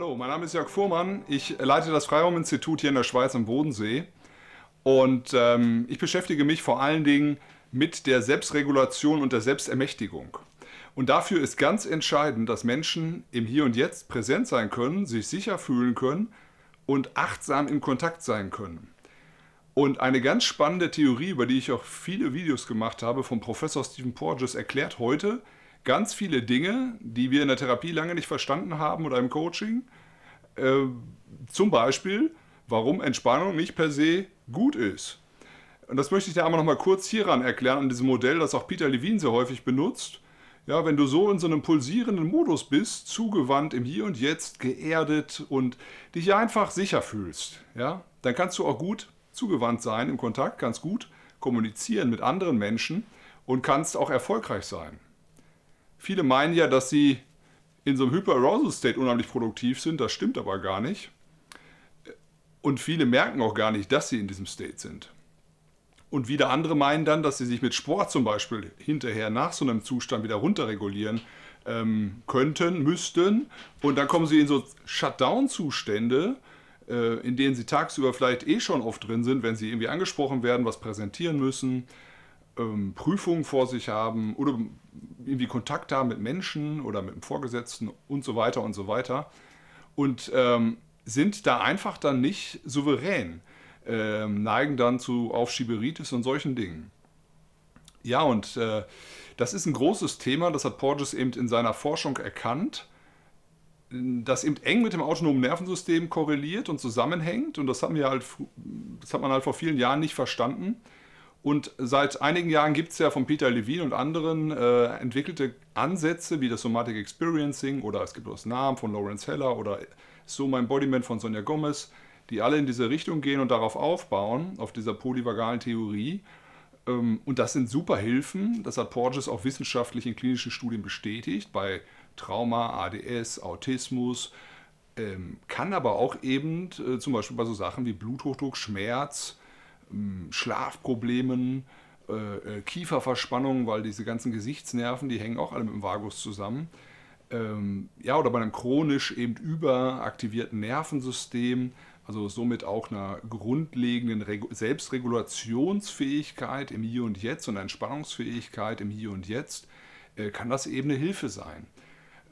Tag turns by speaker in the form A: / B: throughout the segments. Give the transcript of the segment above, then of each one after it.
A: Hallo, mein Name ist Jörg Fuhrmann. Ich leite das Freirauminstitut hier in der Schweiz am Bodensee. Und ähm, ich beschäftige mich vor allen Dingen mit der Selbstregulation und der Selbstermächtigung. Und dafür ist ganz entscheidend, dass Menschen im Hier und Jetzt präsent sein können, sich sicher fühlen können und achtsam in Kontakt sein können. Und eine ganz spannende Theorie, über die ich auch viele Videos gemacht habe, von Professor Stephen Porges erklärt heute, ganz viele Dinge, die wir in der Therapie lange nicht verstanden haben oder im Coaching. Äh, zum Beispiel, warum Entspannung nicht per se gut ist. Und das möchte ich dir einmal noch mal kurz hieran erklären, an diesem Modell, das auch Peter Levine sehr häufig benutzt. Ja, wenn du so in so einem pulsierenden Modus bist, zugewandt im Hier und Jetzt, geerdet und dich einfach sicher fühlst, ja, dann kannst du auch gut zugewandt sein im Kontakt, ganz gut kommunizieren mit anderen Menschen und kannst auch erfolgreich sein. Viele meinen ja, dass sie in so einem Hyper-Arousal-State unheimlich produktiv sind. Das stimmt aber gar nicht. Und viele merken auch gar nicht, dass sie in diesem State sind. Und wieder andere meinen dann, dass sie sich mit Sport zum Beispiel hinterher nach so einem Zustand wieder runterregulieren ähm, könnten, müssten. Und dann kommen sie in so Shutdown-Zustände, äh, in denen sie tagsüber vielleicht eh schon oft drin sind, wenn sie irgendwie angesprochen werden, was präsentieren müssen ähm, Prüfungen vor sich haben oder irgendwie Kontakt haben mit Menschen oder mit dem Vorgesetzten und so weiter und so weiter. Und ähm, sind da einfach dann nicht souverän, ähm, neigen dann zu Aufschieberitis und solchen Dingen. Ja, und äh, das ist ein großes Thema, das hat Porges eben in seiner Forschung erkannt, das eben eng mit dem autonomen Nervensystem korreliert und zusammenhängt. Und das, haben wir halt, das hat man halt vor vielen Jahren nicht verstanden. Und seit einigen Jahren gibt es ja von Peter Levine und anderen äh, entwickelte Ansätze wie das Somatic Experiencing oder es gibt das Namen von Lawrence Heller oder So My Embodiment von Sonja Gomez, die alle in diese Richtung gehen und darauf aufbauen, auf dieser polyvagalen Theorie. Ähm, und das sind super Hilfen. Das hat Porges auch wissenschaftlich in klinischen Studien bestätigt, bei Trauma, ADS, Autismus, ähm, kann aber auch eben äh, zum Beispiel bei so Sachen wie Bluthochdruck, Schmerz, hm, Schlafproblemen, äh, äh, Kieferverspannungen, weil diese ganzen Gesichtsnerven, die hängen auch alle mit dem Vagus zusammen. Ähm, ja, oder bei einem chronisch eben überaktivierten Nervensystem, also somit auch einer grundlegenden Selbstregulationsfähigkeit im Hier und Jetzt und Entspannungsfähigkeit im Hier und Jetzt, äh, kann das eben eine Hilfe sein.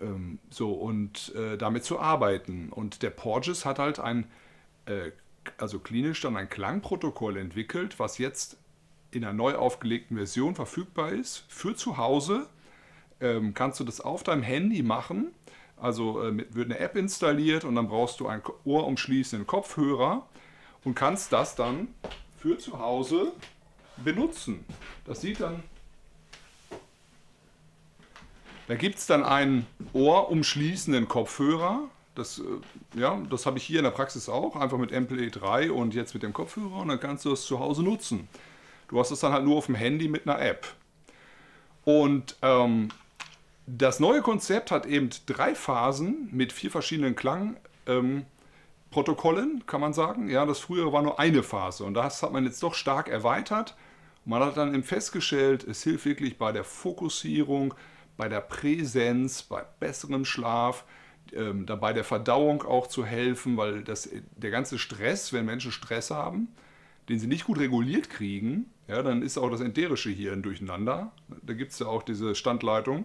A: Ähm, so und äh, damit zu arbeiten. Und der Porges hat halt ein also klinisch dann ein Klangprotokoll entwickelt, was jetzt in einer neu aufgelegten Version verfügbar ist. Für zu Hause ähm, kannst du das auf deinem Handy machen. Also äh, mit, wird eine App installiert und dann brauchst du einen ohrumschließenden Kopfhörer und kannst das dann für zu Hause benutzen. Das sieht dann. Da gibt es dann einen ohrumschließenden Kopfhörer, das, äh, ja, das habe ich hier in der Praxis auch, einfach mit Ample E3 und jetzt mit dem Kopfhörer und dann kannst du es zu Hause nutzen. Du hast es dann halt nur auf dem Handy mit einer App. Und ähm, das neue Konzept hat eben drei Phasen mit vier verschiedenen Klangprotokollen, ähm, kann man sagen. Ja, das frühere war nur eine Phase und das hat man jetzt doch stark erweitert. Man hat dann eben festgestellt, es hilft wirklich bei der Fokussierung, bei der Präsenz, bei besserem Schlaf ähm, dabei der Verdauung auch zu helfen, weil das, der ganze Stress, wenn Menschen Stress haben, den sie nicht gut reguliert kriegen, ja, dann ist auch das enterische Hirn durcheinander. Da gibt es ja auch diese Standleitung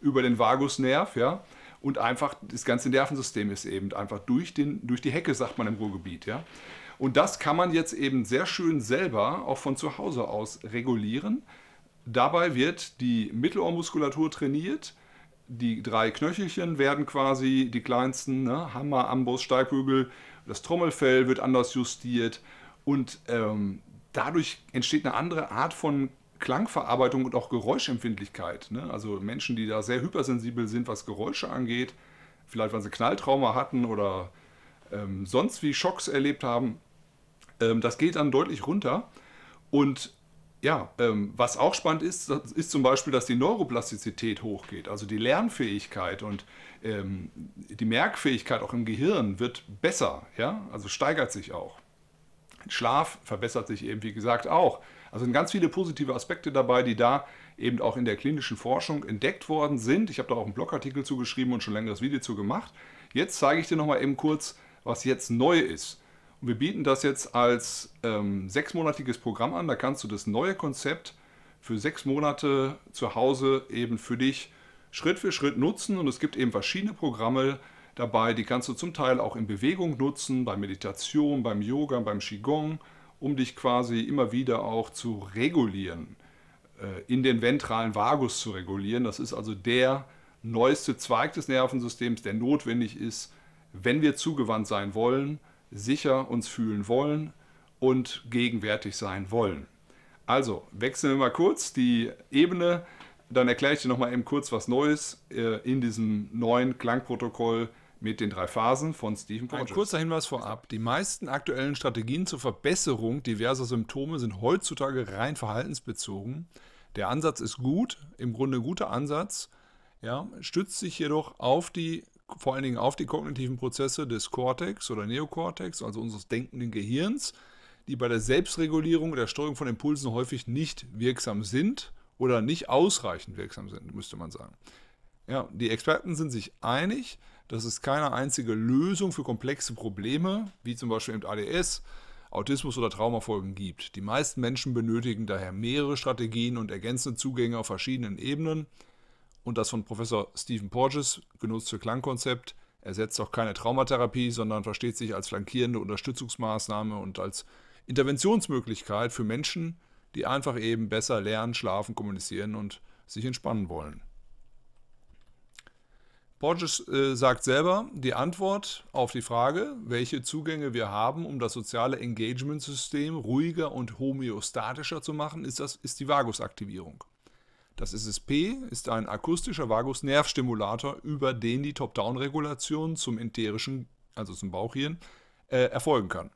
A: über den Vagusnerv, ja. Und einfach das ganze Nervensystem ist eben einfach durch, den, durch die Hecke, sagt man im Ruhrgebiet, ja. Und das kann man jetzt eben sehr schön selber auch von zu Hause aus regulieren. Dabei wird die Mittelohrmuskulatur trainiert, die drei Knöchelchen werden quasi die kleinsten, ne? Hammer, Amboss, Steigbügel, das Trommelfell wird anders justiert und ähm, dadurch entsteht eine andere Art von Klangverarbeitung und auch Geräuschempfindlichkeit. Ne? Also Menschen, die da sehr hypersensibel sind, was Geräusche angeht, vielleicht weil sie Knalltrauma hatten oder ähm, sonst wie Schocks erlebt haben, ähm, das geht dann deutlich runter. Und ja, ähm, was auch spannend ist, ist zum Beispiel, dass die Neuroplastizität hochgeht. Also die Lernfähigkeit und ähm, die Merkfähigkeit auch im Gehirn wird besser, ja, also steigert sich auch. Schlaf verbessert sich eben, wie gesagt, auch. Also sind ganz viele positive Aspekte dabei, die da eben auch in der klinischen Forschung entdeckt worden sind. Ich habe da auch einen Blogartikel zugeschrieben und schon längeres Video zu gemacht. Jetzt zeige ich dir nochmal eben kurz, was jetzt neu ist. Und wir bieten das jetzt als ähm, sechsmonatiges Programm an. Da kannst du das neue Konzept für sechs Monate zu Hause eben für dich Schritt für Schritt nutzen. Und es gibt eben verschiedene Programme dabei, die kannst du zum Teil auch in Bewegung nutzen, bei Meditation, beim Yoga, beim Qigong, um dich quasi immer wieder auch zu regulieren, äh, in den ventralen Vagus zu regulieren. Das ist also der neueste Zweig des Nervensystems, der notwendig ist, wenn wir zugewandt sein wollen – sicher uns fühlen wollen und gegenwärtig sein wollen. Also wechseln wir mal kurz die Ebene, dann erkläre ich dir nochmal eben kurz was Neues äh, in diesem neuen Klangprotokoll mit den drei Phasen von Stephen Porges. Ein kurzer Hinweis vorab. Die meisten aktuellen Strategien zur Verbesserung diverser Symptome sind heutzutage rein verhaltensbezogen. Der Ansatz ist gut, im Grunde ein guter Ansatz, ja, stützt sich jedoch auf die vor allen Dingen auf die kognitiven Prozesse des Cortex oder Neokortex, also unseres denkenden Gehirns, die bei der Selbstregulierung der Steuerung von Impulsen häufig nicht wirksam sind oder nicht ausreichend wirksam sind, müsste man sagen. Ja, die Experten sind sich einig, dass es keine einzige Lösung für komplexe Probleme, wie zum Beispiel eben ADS, Autismus oder Traumafolgen gibt. Die meisten Menschen benötigen daher mehrere Strategien und ergänzende Zugänge auf verschiedenen Ebenen, und das von Professor Stephen Porges, genutzt für Klangkonzept, ersetzt auch keine Traumatherapie, sondern versteht sich als flankierende Unterstützungsmaßnahme und als Interventionsmöglichkeit für Menschen, die einfach eben besser lernen, schlafen, kommunizieren und sich entspannen wollen. Porges äh, sagt selber, die Antwort auf die Frage, welche Zugänge wir haben, um das soziale Engagement-System ruhiger und homöostatischer zu machen, ist, das, ist die Vagusaktivierung. Das SSP ist ein akustischer Vagusnervstimulator, über den die Top-Down-Regulation zum enterischen, also zum Bauchhirn, äh, erfolgen kann.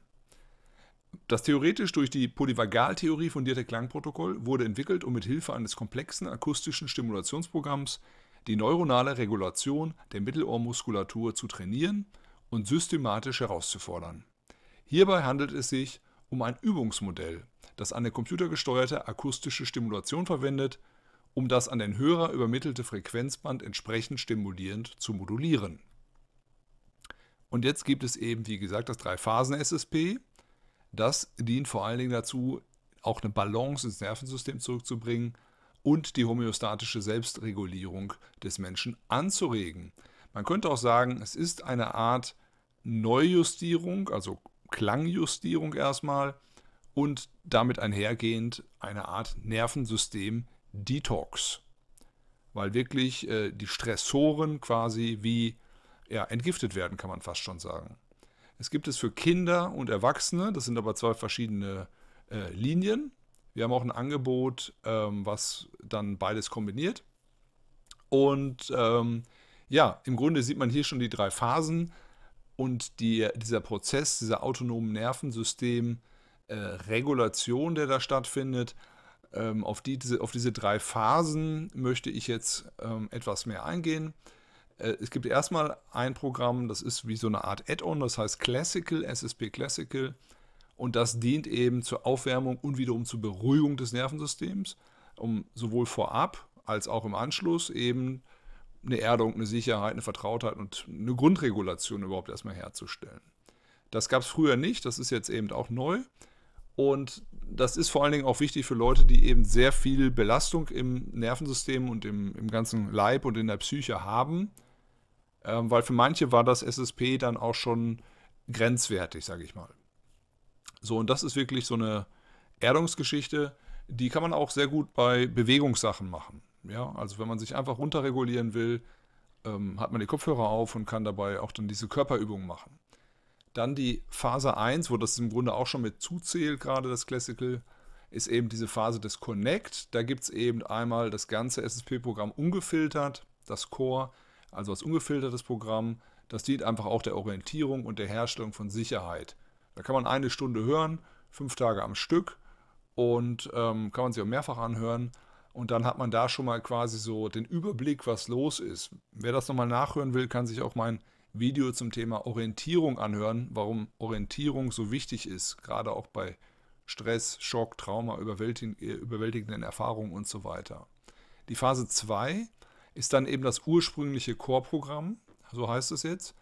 A: Das theoretisch durch die Polyvagaltheorie fundierte Klangprotokoll wurde entwickelt, um mit Hilfe eines komplexen akustischen Stimulationsprogramms die neuronale Regulation der Mittelohrmuskulatur zu trainieren und systematisch herauszufordern. Hierbei handelt es sich um ein Übungsmodell, das eine computergesteuerte akustische Stimulation verwendet, um das an den Hörer übermittelte Frequenzband entsprechend stimulierend zu modulieren. Und jetzt gibt es eben, wie gesagt, das Drei-Phasen-SSP. Das dient vor allen Dingen dazu, auch eine Balance ins Nervensystem zurückzubringen und die homöostatische Selbstregulierung des Menschen anzuregen. Man könnte auch sagen, es ist eine Art Neujustierung, also Klangjustierung erstmal und damit einhergehend eine Art Nervensystem Detox, weil wirklich äh, die Stressoren quasi wie ja, entgiftet werden, kann man fast schon sagen. Es gibt es für Kinder und Erwachsene, das sind aber zwei verschiedene äh, Linien. Wir haben auch ein Angebot, ähm, was dann beides kombiniert. Und ähm, ja, im Grunde sieht man hier schon die drei Phasen und die, dieser Prozess dieser autonomen Nervensystemregulation, äh, der da stattfindet, ähm, auf, die, diese, auf diese drei Phasen möchte ich jetzt ähm, etwas mehr eingehen. Äh, es gibt erstmal ein Programm, das ist wie so eine Art Add-on, das heißt Classical, SSP Classical. Und das dient eben zur Aufwärmung und wiederum zur Beruhigung des Nervensystems, um sowohl vorab als auch im Anschluss eben eine Erdung, eine Sicherheit, eine Vertrautheit und eine Grundregulation überhaupt erstmal herzustellen. Das gab es früher nicht, das ist jetzt eben auch neu. Und das ist vor allen Dingen auch wichtig für Leute, die eben sehr viel Belastung im Nervensystem und im, im ganzen Leib und in der Psyche haben. Ähm, weil für manche war das SSP dann auch schon grenzwertig, sage ich mal. So, und das ist wirklich so eine Erdungsgeschichte, die kann man auch sehr gut bei Bewegungssachen machen. Ja, also wenn man sich einfach runterregulieren will, ähm, hat man die Kopfhörer auf und kann dabei auch dann diese Körperübungen machen. Dann die Phase 1, wo das im Grunde auch schon mit zuzählt, gerade das Classical, ist eben diese Phase des Connect. Da gibt es eben einmal das ganze SSP-Programm ungefiltert, das Core, also als ungefiltertes Programm. Das dient einfach auch der Orientierung und der Herstellung von Sicherheit. Da kann man eine Stunde hören, fünf Tage am Stück und ähm, kann man sich auch mehrfach anhören. Und dann hat man da schon mal quasi so den Überblick, was los ist. Wer das nochmal nachhören will, kann sich auch meinen Video zum Thema Orientierung anhören, warum Orientierung so wichtig ist, gerade auch bei Stress, Schock, Trauma, überwältig äh, überwältigenden Erfahrungen und so weiter. Die Phase 2 ist dann eben das ursprüngliche Core-Programm, so heißt es jetzt,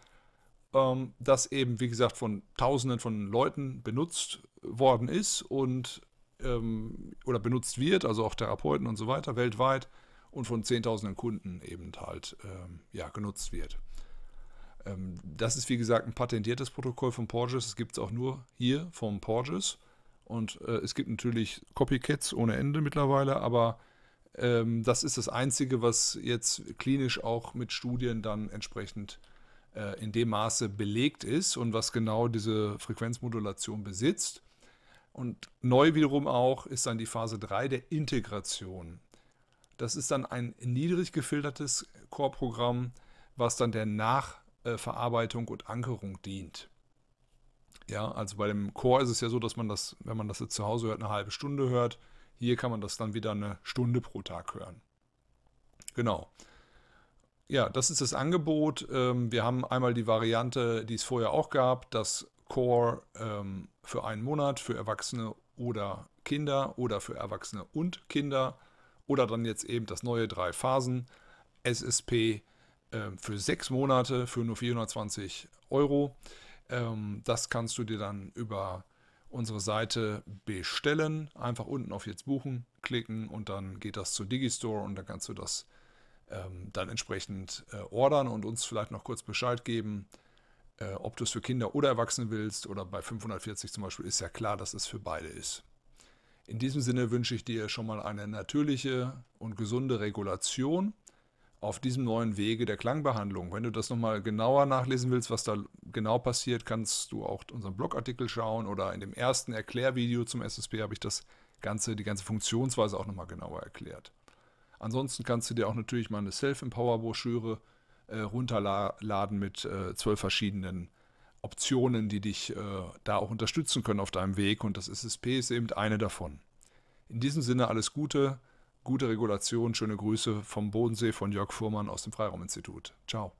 A: ähm, das eben, wie gesagt, von Tausenden von Leuten benutzt worden ist und ähm, oder benutzt wird, also auch Therapeuten und so weiter weltweit und von Zehntausenden Kunden eben halt ähm, ja, genutzt wird. Ähm, das ist wie gesagt ein patentiertes Protokoll von Porges. Es gibt es auch nur hier vom Porges. Und äh, es gibt natürlich Copycats ohne Ende mittlerweile, aber ähm, das ist das Einzige, was jetzt klinisch auch mit Studien dann entsprechend äh, in dem Maße belegt ist und was genau diese Frequenzmodulation besitzt. Und neu wiederum auch ist dann die Phase 3 der Integration. Das ist dann ein niedrig gefiltertes Core-Programm, was dann der Nach- äh, Verarbeitung und Ankerung dient. Ja, also bei dem Chor ist es ja so, dass man das, wenn man das jetzt zu Hause hört, eine halbe Stunde hört. Hier kann man das dann wieder eine Stunde pro Tag hören. Genau. Ja, das ist das Angebot. Ähm, wir haben einmal die Variante, die es vorher auch gab, das Core ähm, für einen Monat für Erwachsene oder Kinder oder für Erwachsene und Kinder oder dann jetzt eben das neue drei Phasen SSP ähm, für sechs Monate für nur 420 Euro. Ähm, das kannst du dir dann über unsere Seite bestellen. Einfach unten auf Jetzt buchen klicken und dann geht das zur Digistore und dann kannst du das ähm, dann entsprechend äh, ordern und uns vielleicht noch kurz Bescheid geben, äh, ob du es für Kinder oder Erwachsene willst oder bei 540 zum Beispiel ist ja klar, dass es für beide ist. In diesem Sinne wünsche ich dir schon mal eine natürliche und gesunde Regulation auf diesem neuen Wege der Klangbehandlung. Wenn du das nochmal genauer nachlesen willst, was da genau passiert, kannst du auch unseren Blogartikel schauen oder in dem ersten Erklärvideo zum SSP habe ich das ganze, die ganze Funktionsweise auch nochmal genauer erklärt. Ansonsten kannst du dir auch natürlich mal eine Self-Empower-Broschüre äh, runterladen mit äh, zwölf verschiedenen Optionen, die dich äh, da auch unterstützen können auf deinem Weg und das SSP ist eben eine davon. In diesem Sinne alles Gute gute Regulation. Schöne Grüße vom Bodensee von Jörg Fuhrmann aus dem Freirauminstitut. Ciao.